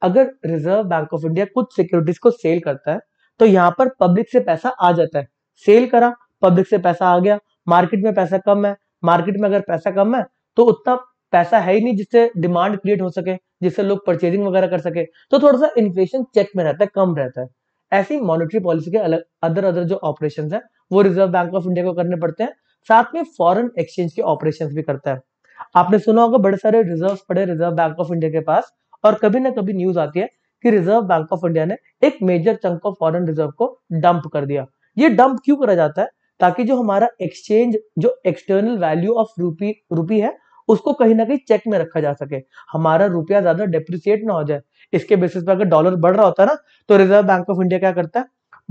अगर रिजर्व बैंक ऑफ इंडिया कुछ सिक्योरिटीज को सेल करता है तो यहाँ पर पब्लिक से पैसा आ जाता है सेल करा पब्लिक से पैसा आ गया मार्केट में पैसा कम है मार्केट में अगर पैसा कम है तो उतना पैसा है ही नहीं जिससे डिमांड क्रिएट हो सके जिससे लोग परचेजिंग वगैरह कर सके तो थोड़ा सा इन्फ्लेशन चेक में रहता है कम रहता है ऐसी मॉनेटरी पॉलिसी के अलग अदर अदर जो ऑपरेशन है वो रिजर्व बैंक ऑफ इंडिया को करने पड़ते हैं साथ में फॉरन एक्सचेंज के ऑपरेशन भी करता है आपने सुना होगा बड़े सारे रिजर्व पड़े रिजर्व बैंक ऑफ इंडिया के पास और कभी ना कभी न्यूज आती है कि रिजर्व बैंक ऑफ इंडिया ने एक major chunk of foreign reserve को डंप कर दिया ये डंप क्यों करा जाता है ताकि जो हमारा एक्सचेंज जो एक्सटर्नल वैल्यू ऑफ रूपी रूपी है उसको कहीं ना कहीं चेक में रखा जा सके हमारा रुपया ज्यादा डेप्रिसिएट ना हो जाए इसके बेसिस पर अगर डॉलर बढ़ रहा होता है ना तो रिजर्व बैंक ऑफ इंडिया क्या करता है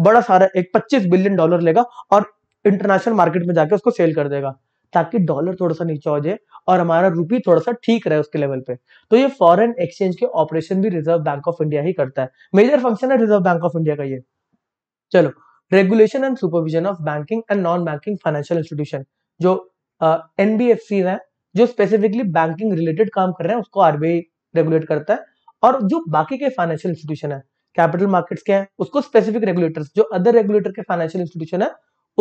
बड़ा सारा एक पच्चीस बिलियन डॉलर लेगा और इंटरनेशनल मार्केट में जाके उसको सेल कर देगा ताकि डॉलर थोड़ा सा नीचे हो जाए और हमारा रुपी थोड़ा सा ठीक रहे उसके लेवल पे तो ये फॉरेन एक्सचेंज के ऑपरेशन भी रिजर्व बैंक ऑफ इंडिया ही करता है मेजर फंक्शन है रिजर्व बैंक ऑफ इंडिया का ये चलो regulation and supervision of banking and non banking financial institution जो एन बी एफ सी है जो स्पेसिफिकली बैंकिंग रिलेटेड काम कर रहे हैं उसको आरबीआई रेगुलेट करता है और जो बाकी के फाइनेंशियल इंस्टीट्यूशन है कैपिटल मार्केट्स के हैं उसको स्पेसिफिक रेगुलेटर्स जो अदर रेगुलेटर के फाइनेंशियल इंस्टीट्यूशन है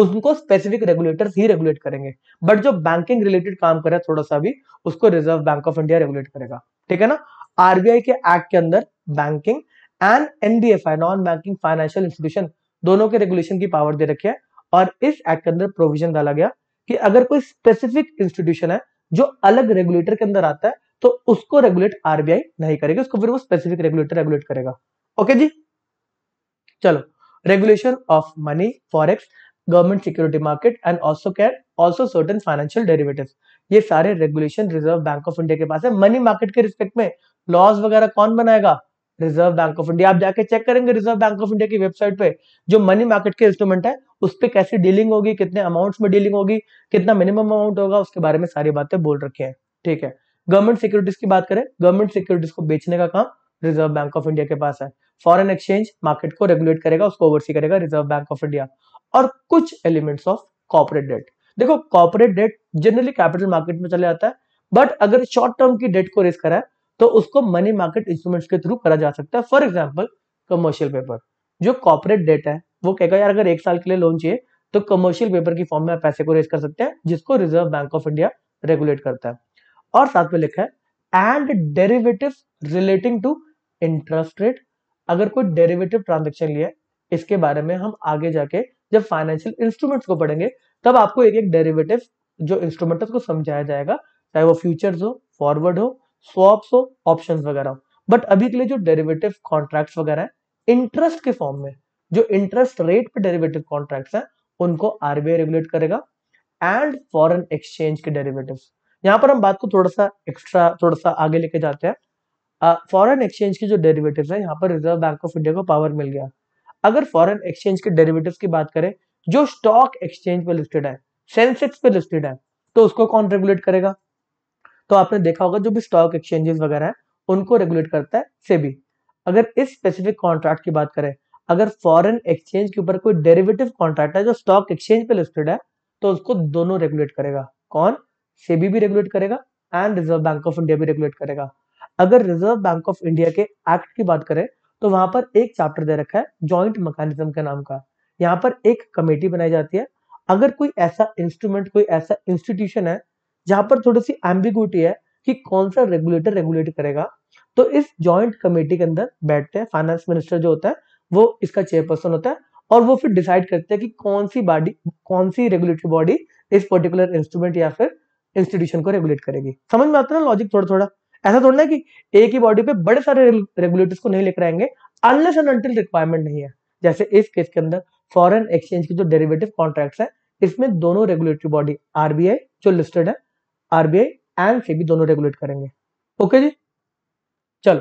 उनको स्पेसिफिक रेगुलेटर्स ही रेगुलेट करेंगे बट जो बैंकिंग रिलेटेड काम कर रहा है थोड़ा सा भी उसको reserve bank of India regulate करेगा ठीक है ना आरबीआई के एक्ट के अंदर banking and NBFI non banking financial institution दोनों के रेगुलेशन की पावर दे रखी है और इस एक्ट के अंदर प्रोविजन डाला गया कि अगर कोई स्पेसिफिक इंस्टीट्यूशन है जो अलग रेगुलेटर के अंदर आता है तो उसको रेगुलेट आरबीआई नहीं करेगा उसको फिर वो स्पेसिफिक रेगुलेटर रेगुलेट करेगा ओके जी चलो regulation of money forex government security market and also can also certain financial derivative ये सारे regulation reserve bank of India के पास है मनी मार्केट के रिस्पेक्ट में लॉज वगैरह कौन बनाएगा रिजर्व बैंक ऑफ इंडिया आप जाके चेक करेंगे रिजर्व बैंक ऑफ इंडिया की वेबसाइट पे जो मनी मार्केट के इंस्ट्रूमेंट है उस पर कैसी डीलिंग होगी कितने अमाउंट्स में डीलिंग होगी कितना मिनिमम अमाउंट होगा उसके बारे में सारी बातें बोल रखी है ठीक है गवर्नमेंट सिक्योरिटीज की बात करें गवर्नमेंट सिक्योरिटीज को बेचने का काम रिजर्व बैंक ऑफ इंडिया के पास है फॉरेन एक्सचेंज मार्केट को रेगुलेट करेगा उसको ओवरसी करेगा रिजर्व बैंक ऑफ इंडिया और कुछ एलिमेंट्स ऑफ कॉपरेट डेट देखो corporate debt generally capital market में चले जाता है बट अगर शॉर्ट टर्म की डेट को रेस करा है तो उसको मनी मार्केट इंस्ट्रूमेंट्स के थ्रू करा जा सकता है फॉर एग्जाम्पल कमर्शियल पेपर जो कॉर्पोरेट डेट है वो कहेगा यार अगर एक साल के लिए लोन चाहिए तो कमर्शियल पेपर की फॉर्म में आप पैसे को रेज कर सकते हैं जिसको reserve bank of India regulate करता है और साथ में लिखा है and derivative relating to interest rate अगर कोई डेरिवेटिव ट्रांजेक्शन लिया इसके बारे में हम आगे जाके जब फाइनेंशियल इंस्ट्रूमेंट्स को पढ़ेंगे तब आपको एक एक डेरिवेटिव जो इंस्ट्रूमेंट है उसको समझाया जाएगा चाहे वो फ्यूचर्स हो फॉरवर्ड हो स्वॉप्स हो ऑप्शन वगैरह हो बट अभी के लिए जो डेरिवेटिव कॉन्ट्रैक्ट वगैरह है इंटरेस्ट के फॉर्म में जो इंटरेस्ट रेट पे डेरिवेटिव कॉन्ट्रैक्ट है उनको आरबीआई रेगुलेट करेगा एंड फॉरन एक्सचेंज के डेरिवेटिव यहाँ पर हम बात को थोड़ा सा एक्स्ट्रा थोड़ा सा आगे लेके जाते हैं फॉरन एक्सचेंज के जो डेरिवेटिव है यहाँ पर रिजर्व बैंक ऑफ इंडिया को पावर मिल गया अगर फॉरन एक्सचेंज के डेरिवेटिव की बात करें जो स्टॉक एक्सचेंज पे लिस्टेड है सेंसेक्स पे लिस्टेड है तो उसको कौन रेगुलेट करेगा तो आपने देखा होगा जो भी स्टॉक एक्सचेंजेस वगैरह हैं उनको रेगुलेट करता है सेबी अगर इस स्पेसिफिक कॉन्ट्रैक्ट की बात करें अगर फॉरेन एक्सचेंज के ऊपर कोई डेरिवेटिव कॉन्ट्रैक्ट है जो स्टॉक एक्सचेंज पे लिस्टेड है तो उसको दोनों रेगुलेट करेगा कौन सेबी भी रेगुलेट करेगा and reserve bank of India भी रेगुलेट करेगा अगर रिजर्व बैंक ऑफ इंडिया के एक्ट की बात करें तो वहां पर एक चैप्टर दे रखा है ज्वाइंट मैकेनिज्म के नाम का यहाँ पर एक कमेटी बनाई जाती है अगर कोई ऐसा इंस्ट्रूमेंट कोई ऐसा इंस्टीट्यूशन है जहां पर थोड़ी सी एम्बिग्यूटी है कि कौन सा रेगुलेटर रेगुलेट करेगा तो इस जॉइंट कमेटी के अंदर बैठते हैं फाइनेंस मिनिस्टर जो होता है वो इसका चेयरपर्सन होता है और वो फिर डिसाइड करते हैं कि कौन सी बॉडी कौन सी रेगुलेटरी बॉडी इस पर्टिकुलर इंस्ट्रूमेंट या फिर इंस्टीट्यूशन को रेगुलेट करेगी समझ में आता है ना लॉजिक थोड़ा थोड़ा ऐसा थोड़ा ना कि एक ही बॉडी पे बड़े सारे रेगुलेटर्स को नहीं लेकर आएंगे अनलेस एंड अनटिल रिक्वायरमेंट नहीं है जैसे इस केस के अंदर फॉरेन एक्सचेंज के जो डेरिवेटिव कॉन्ट्रैक्ट्स है इसमें दोनों रेगुलेटरी बॉडी आरबीआई जो लिस्टेड है आरबीआई एंड सेबी दोनों रेगुलेट करेंगे ओके जी चलो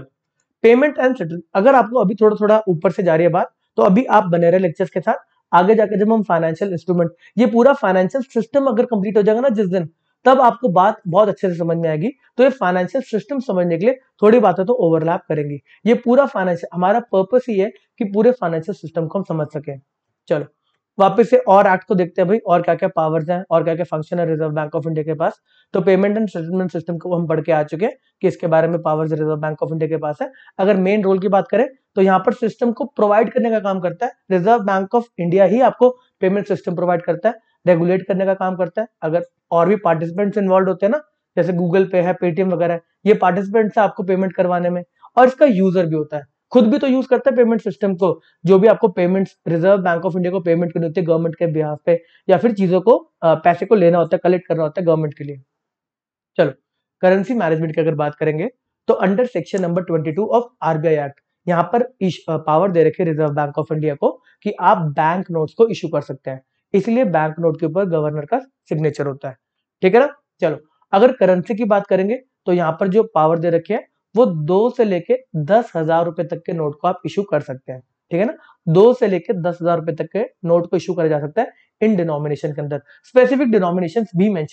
पेमेंट एंड सेटल अगर आपको अभी थोड़ा थोड़ा ऊपर से जा रही है बात तो अभी आप बने रहे लेक्चर्स के साथ आगे जाकर जब हम फाइनेंशियल इंस्ट्रूमेंट ये पूरा फाइनेंशियल सिस्टम अगर कंप्लीट हो जाएगा ना जिस दिन तब आपको बात बहुत अच्छे से समझ में आएगी तो ये फाइनेंशियल सिस्टम समझने के लिए थोड़ी बातें तो ओवरलैप करेंगी ये पूरा फाइनेंशियल हमारा पर्पस ही है कि पूरे फाइनेंशियल सिस्टम को हम समझ सके चलो वापस से और एक्ट को देखते हैं भाई और क्या क्या पावर्स हैं और क्या क्या फंक्शन है रिजर्व बैंक ऑफ इंडिया के पास तो पेमेंट एंड सेटलमेंट सिस्टम को हम पढ़ के आ चुके हैं कि इसके बारे में powers reserve bank of India के पास है अगर मेन रोल की बात करें तो यहाँ पर सिस्टम को प्रोवाइड करने का काम करता है रिजर्व बैंक ऑफ इंडिया ही आपको पेमेंट सिस्टम प्रोवाइड करता है रेगुलेट करने का काम करता है अगर और भी पार्टिसिपेंट्स इन्वॉल्व होते हैं ना जैसे गूगल पे है पेटीएम वगैरह ये पार्टिसिपेंट्स है आपको पेमेंट करवाने में और इसका यूजर भी होता है खुद भी तो यूज करता है पेमेंट सिस्टम को जो भी आपको payments reserve bank of India को पेमेंट करनी होती है गवर्नमेंट के बिहाफ पे या फिर चीजों को पैसे को लेना होता है कलेक्ट करना होता है गवर्नमेंट के लिए चलो करेंसी मैनेजमेंट की अगर बात करेंगे तो under section number twenty two of RBI act यहाँ पर पावर दे रखी रिजर्व बैंक ऑफ इंडिया को कि आप बैंक नोट्स को इश्यू कर सकते हैं इसलिए बैंक नोट के ऊपर गवर्नर का सिग्नेचर होता है ठीक है ना चलो अगर करेंसी की बात करेंगे तो यहाँ पर जो पावर दे रखी है वो दो से लेके दस हजार रुपए तक के नोट को आप इशू कर सकते हैं ठीक है ना दो से लेके दस हजार रुपए तक के नोट को इशू करा जा सकता है इन डिनोमिनेशन के अंदर स्पेसिफिक डिनोमिनेशन भी मैं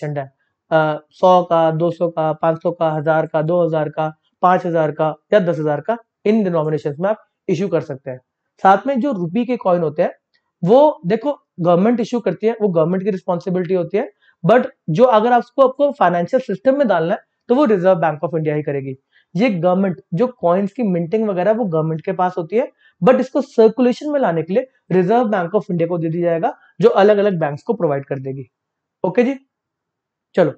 है सौ का दो सौ का पांच सौ का हजार का दो हजार का पांच हजार का या दस हजार का इन डिनोमिनेशन में आप इशू कर सकते हैं साथ में जो रुपी के कॉइन होते हैं वो देखो गवर्नमेंट इशू करती है वो गवर्नमेंट की रिस्पॉन्सिबिलिटी होती है बट जो अगर आपको आपको फाइनेंशियल सिस्टम में डालना है तो वो रिजर्व बैंक ऑफ इंडिया ही करेगी ये गवर्नमेंट जो कॉइन्स की मिंटिंग वगैरह वो गवर्नमेंट के पास होती है बट इसको सर्कुलेशन में लाने के लिए रिजर्व बैंक ऑफ इंडिया को दे दिया जाएगा जो अलग अलग बैंक को प्रोवाइड कर देगी ओके जी चलो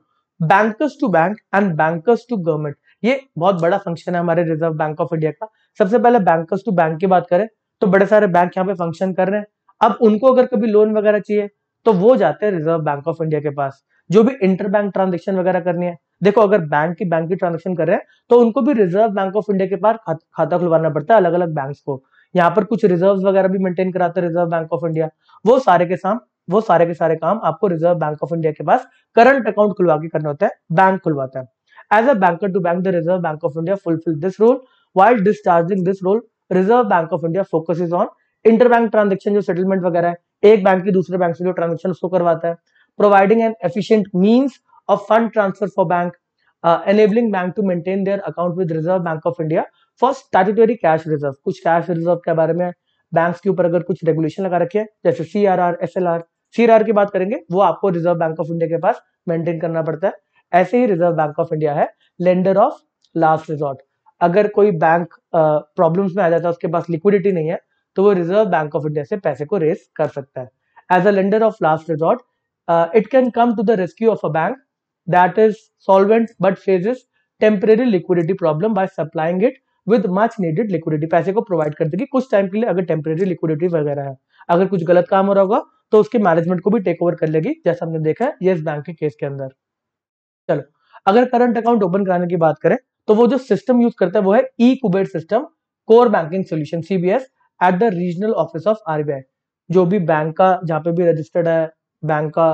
bankers to bank and bankers to government ये बहुत बड़ा फंक्शन है हमारे रिजर्व बैंक ऑफ इंडिया का सबसे पहले बैंकर्स टू बैंक की बात करें तो बड़े सारे बैंक यहाँ पे फंक्शन कर रहे हैं अब उनको अगर कभी लोन वगैरह चाहिए तो वो जाते हैं रिजर्व बैंक ऑफ इंडिया के पास जो भी इंटर बैंक ट्रांजेक्शन वगैरह करनी है देखो अगर बैंक की बैंक की ट्रांजेक्शन कर रहे हैं तो उनको भी रिजर्व बैंक ऑफ इंडिया के पास खाता खुलवाना पड़ता है अलग अलग बैंक को यहाँ पर कुछ रिजर्व वगैरह भी मेंटेन कराते हैं रिजर्व बैंक ऑफ इंडिया वो सारे के साम वो सारे के सारे काम आपको रिजर्व बैंक ऑफ इंडिया के पास करंट अकाउंट खुलवा के करना होता है बैंक खुलवाता है as a banker to bank the reserve bank of India fulfil this role while discharging this role reserve bank of India focus on inter bank transaction जो settlement वगैरह है एक बैंक की दूसरे बैंक से जो ट्रांजेक्शन उसको करवाता है providing an efficient means of fund transfer for bank, uh, enabling bank to maintain their account with Reserve Bank of India for statutory cash reserve. कुछ cash reserve के बारे में बैंक्स के ऊपर अगर कुछ रेगुलेशन लगा रखे हैं जैसे C R R S L R C R R की बात करेंगे वो आपको रिजर्व बैंक ऑफ इंडिया के पास मेंटेन करना पड़ता है ऐसे ही रिजर्व बैंक ऑफ इंडिया है लेंडर ऑफ लास्ट रिजॉर्ट अगर कोई बैंक प्रॉब्लम्स uh, में आ जाता है उसके पास लिक्विडिटी नहीं है तो वो रिजर्व बैंक ऑफ इंडिया से पैसे को रेस कर सकता है as a lender of last resort it can come to the rescue of a bank that is solvent but faces temporary liquidity problem by supplying it with much needed liquidity पैसे को provide कर देगी कुछ time के लिए अगर temporary liquidity वगैरह है अगर कुछ गलत काम हो रहा होगा तो उसके मैनेजमेंट को भी टेक ओवर कर लेगी जैसा हमने देखा है येस बैंक के केस के अंदर चलो अगर करंट अकाउंट ओपन कराने की बात करें तो वो जो सिस्टम यूज करता है वो है e Kuber system core banking solution CBS at the regional office of RBI जो भी बैंक का जहाँ पे भी रजिस्टर्ड है बैंक का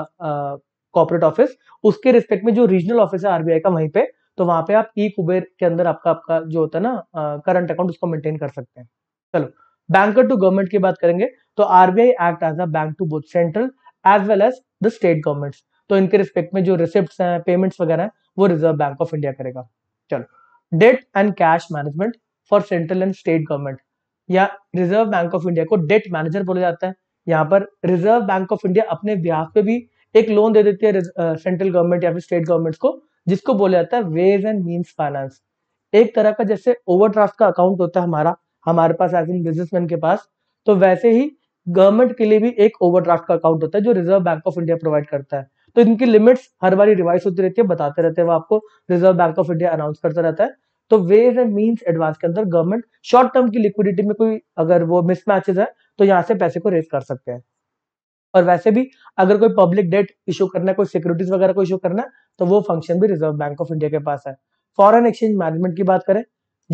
कॉर्पोरेट ऑफिस उसके रिस्पेक्ट में जो रीजनल ऑफिस है आरबीआई का वहीं पे तो वहां पे आप ई कुबेर के अंदर आपका आपका जो होता है ना करंट अकाउंट उसको मेंटेन कर सकते हैं चलो बैंकर टू गवर्नमेंट की बात करेंगे तो RBI act as a bank to both central as well as the state governments तो इनके रिस्पेक्ट में जो रिसिप्ट हैं पेमेंट्स वगैरह हैं वो रिजर्व बैंक ऑफ इंडिया करेगा चलो debt and cash management for central and state government या रिजर्व बैंक ऑफ इंडिया को डेट मैनेजर बोला जाता है यहाँ पर रिजर्व बैंक ऑफ इंडिया अपने ब्याह पे भी एक लोन दे देती है सेंट्रल गवर्नमेंट या फिर स्टेट गवर्नमेंट को जिसको बोला जाता है वेज एंड मीन्स फाइनेंस एक तरह का जैसे ओवरड्राफ्ट का अकाउंट होता है हमारा हमारे पास एज एन बिजनेसमैन के पास तो वैसे ही गवर्नमेंट के लिए भी एक ओवरड्राफ्ट का अकाउंट होता है जो reserve bank of India provide करता है तो इनकी लिमिट्स हर बार रिवाइज होती रहती है बताते रहते हैं वो आपको reserve bank of India announce करता रहता है तो वेज एंड मीन्स एडवांस के अंदर गवर्नमेंट शॉर्ट टर्म की लिक्विडिटी में कोई अगर वो मिसमैचेस है तो यहाँ से पैसे को रेज कर सकते हैं और वैसे भी अगर कोई पब्लिक डेट इशू करना है कोई सिक्योरिटीज वगैरह को इशू करना है तो वो फंक्शन भी रिजर्व बैंक ऑफ इंडिया के पास है फॉरन एक्सचेंज मैनेजमेंट की बात करें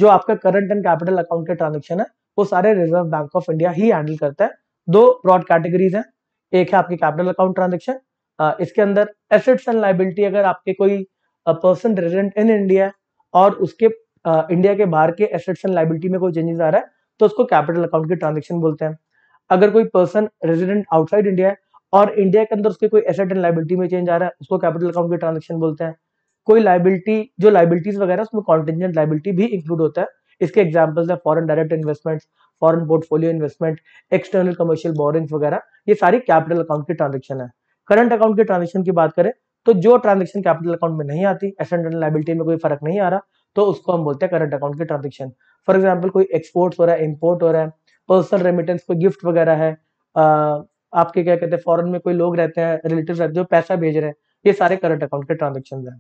जो आपका करंट एंड कैपिटल अकाउंट के ट्रांजेक्शन है वो सारे रिजर्व बैंक ऑफ इंडिया ही हैंडल करता है दो ब्रॉड कैटेगरीज हैं एक है आपकी कैपिटल अकाउंट ट्रांजेक्शन इसके अंदर एसेट्स एंड लाइबिलिटी अगर आपके कोई पर्सन रेजिडेंट इन इंडिया और उसके इंडिया के बाहर के एसेट्स एंड लाइबिलिटी में कोई चेंजेस आ रहा है तो उसको कैपिटल अकाउंट की ट्रांजेक्शन बोलते हैं अगर कोई पर्सन रेजिडेंट आउटसाइड इंडिया है और इंडिया के अंदर उसके कोई एसेट एंड लाइबिलिटी में चेंज आ रहा है उसको कैपिटल अकाउंट के ट्रांजेक्शन बोलते हैं कोई लाइबिलिटी जो लाइबिलिटीज वगैरह उसमें कॉन्टिजेंट लाइबिलिटी भी इंक्लूड होता है इसके एग्जाम्पल्स है foreign direct investment foreign portfolio investment external commercial borrowing वगैरह ये सारी कैपिटल अकाउंट की ट्रांजेक्शन है करंट अकाउंट के ट्रांजेक्शन की बात करें तो जो ट्रांजेक्शन कैपिटल अकाउंट में नहीं आती एसेंट एंड लाइबिलिटी में कोई फर्क नहीं आ रहा तो उसको हम बोलते हैं करंट अकाउंट के ट्रांजेक्शन फॉर एग्जाम्पल कोई एक्सपोर्ट हो रहा है इम्पोर्ट हो रहा है पर्सनल रेमिटेंस कोई गिफ्ट वगैरह है आ, आपके क्या कहते हैं फॉरन में कोई लोग रहते हैं रिलेटिव रहते हैं जो पैसा भेज रहे हैं ये सारे करंट अकाउंट के ट्रांजेक्शन है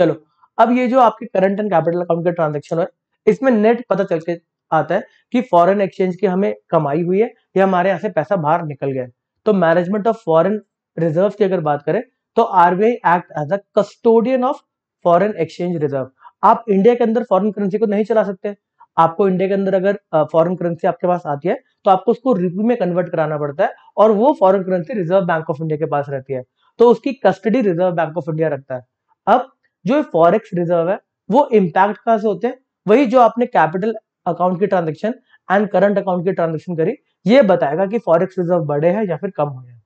चलो अब ये जो आपके करंट एंड कैपिटल अकाउंट के ट्रांजेक्शन है इसमें नेट पता चल के आता है कि फॉरेन एक्सचेंज की हमें कमाई हुई है या हमारे यहाँ से पैसा बाहर निकल गया तो मैनेजमेंट ऑफ फॉरेन रिजर्व की अगर बात करें तो RBI act as a custodian of foreign exchange reserve आप इंडिया के अंदर फॉरेन करेंसी को नहीं चला सकते आपको इंडिया के अंदर अगर फॉरेन करेंसी आपके पास आती है तो आपको उसको रुपी में कन्वर्ट कराना पड़ता है और वो foreign currency reserve bank of India के पास रहती है तो उसकी custody reserve bank of India रखता है अब जो फॉरेक्स रिजर्व है वो इम्पैक्ट कहाँ से होते हैं वही जो आपने कैपिटल अकाउंट की ट्रांजेक्शन एंड करंट अकाउंट की ट्रांजेक्शन करी ये बताएगा कि फॉरेक्स रिजर्व बढ़े हैं या फिर कम हुए हैं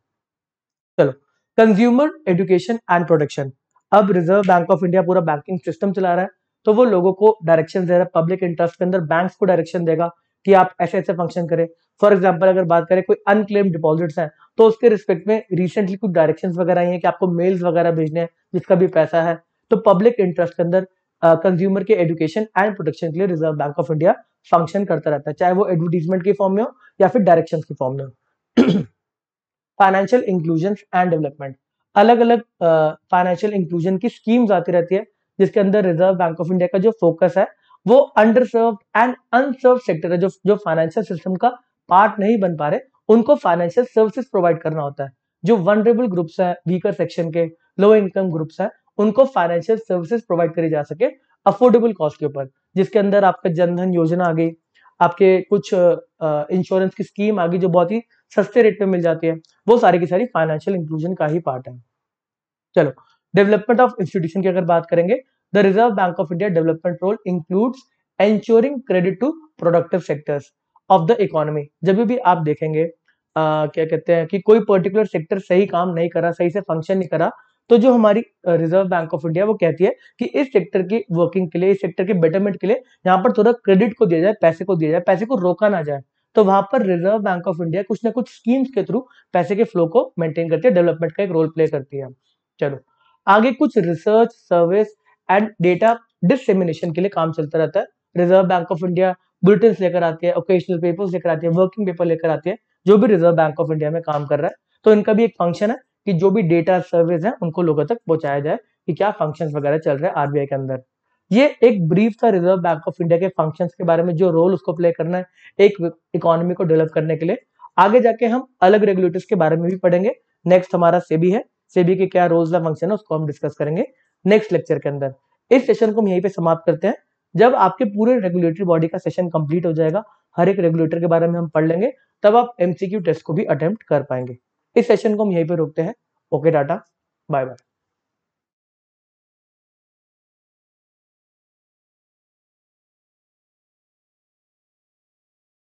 चलो कंज्यूमर एजुकेशन एंड प्रोटेक्शन अब रिजर्व बैंक ऑफ इंडिया पूरा बैंकिंग सिस्टम चला रहा है तो वो लोगों को डायरेक्शन दे रहा है पब्लिक इंटरेस्ट के अंदर बैंक को डायरेक्शन देगा कि आप ऐसे ऐसे फंक्शन करें फॉर एग्जाम्पल अगर बात करें कोई अनक्लेम डिपॉजिट्स हैं तो उसके रिस्पेक्ट में रिसेंटली कुछ डायरेक्शंस वगैरह आई हैं कि आपको मेल्स वगैरह भेजने हैं जिसका भी पैसा है तो पब्लिक इंटरेस्ट के अंदर कंज्यूमर के एजुकेशन एंड प्रोटेक्शन के लिए reserve bank of India function करता रहता है चाहे वो एडवर्टीजमेंट के फॉर्म में हो या फिर डायरेक्शन के फॉर्म में हो फाइनेंशियल इंक्लूजन एंड डेवलपमेंट अलग अलग फाइनेंशियल uh, इंक्लूजन की स्कीम्स आती रहती है जिसके अंदर रिजर्व बैंक ऑफ इंडिया का जो फोकस है वो अंडरसर्व एंड अनसर्व सेक्टर है जो जो फाइनेंशियल सिस्टम का पार्ट नहीं बन पा रहे उनको फाइनेंशियल सर्विसेज प्रोवाइड करना होता है जो वनरेबल ग्रुप्स हैं वीकर सेक्शन के लो इनकम ग्रुप्स हैं उनको फाइनेंशियल सर्विसेज प्रोवाइड करी जा सके अफोर्डेबल कॉस्ट के ऊपर जिसके अंदर आपका जनधन योजना आ गई आपके कुछ इंश्योरेंस की स्कीम आ गई जो बहुत ही सस्ते रेट पे मिल जाती है वो सारी की सारी फाइनेंशियल इंक्लूजन का ही पार्ट है चलो डेवलपमेंट ऑफ इंस्टीट्यूशन की अगर बात करेंगे the reserve bank of India development role includes ensuring credit to productive sectors of the economy जब भी आप देखेंगे आ, क्या कहते हैं कि कोई पर्टिकुलर सेक्टर सही काम नहीं करा सही से फंक्शन नहीं करा तो जो हमारी रिजर्व बैंक ऑफ इंडिया वो कहती है कि इस सेक्टर की वर्किंग के लिए इस सेक्टर के बेटरमेंट के लिए यहाँ पर थोड़ा क्रेडिट को दिया जाए पैसे को दिया जाए पैसे को रोका ना जाए तो वहां पर रिजर्व बैंक ऑफ इंडिया कुछ ना कुछ स्कीम्स के थ्रू पैसे के फ्लो को मेंटेन करती है डेवलपमेंट का एक रोल प्ले करती है चलो आगे कुछ research service and data dissemination के लिए काम चलता रहता है reserve bank of India bulletin लेकर आती है ओकेशनल पेपर लेकर आती है वर्किंग पेपर लेकर आती है जो भी रिजर्व बैंक ऑफ इंडिया में काम कर रहा है तो इनका भी एक फंक्शन है कि जो भी डेटा सर्विस है उनको लोगों तक पहुंचाया जाए कि क्या फंक्शन वगैरह चल रहे हैं आरबीआई के अंदर ये एक ब्रीफ था रिजर्व बैंक ऑफ इंडिया के फंक्शन के बारे में जो रोल उसको प्ले करना है एक इकोनॉमी को डेवलप करने के लिए आगे जाके हम अलग रेगुलेटर्स के बारे में भी पढ़ेंगे नेक्स्ट हमारा सेबी है सेबी के क्या रोज और फंक्शन है उसको हम डिस्कस करेंगे नेक्स्ट लेक्चर के अंदर इस सेशन को हम यहीं पे समाप्त करते हैं जब आपके पूरे रेगुलेटरी बॉडी का सेशन कंप्लीट हो जाएगा हर एक रेगुलेटर के बारे में हम पढ़ लेंगे तब आप एमसीक्यू टेस्ट को भी अटेम्प्ट कर पाएंगे इस सेशन को हम यहीं पे रोकते हैं ओके डाटा बाय बाय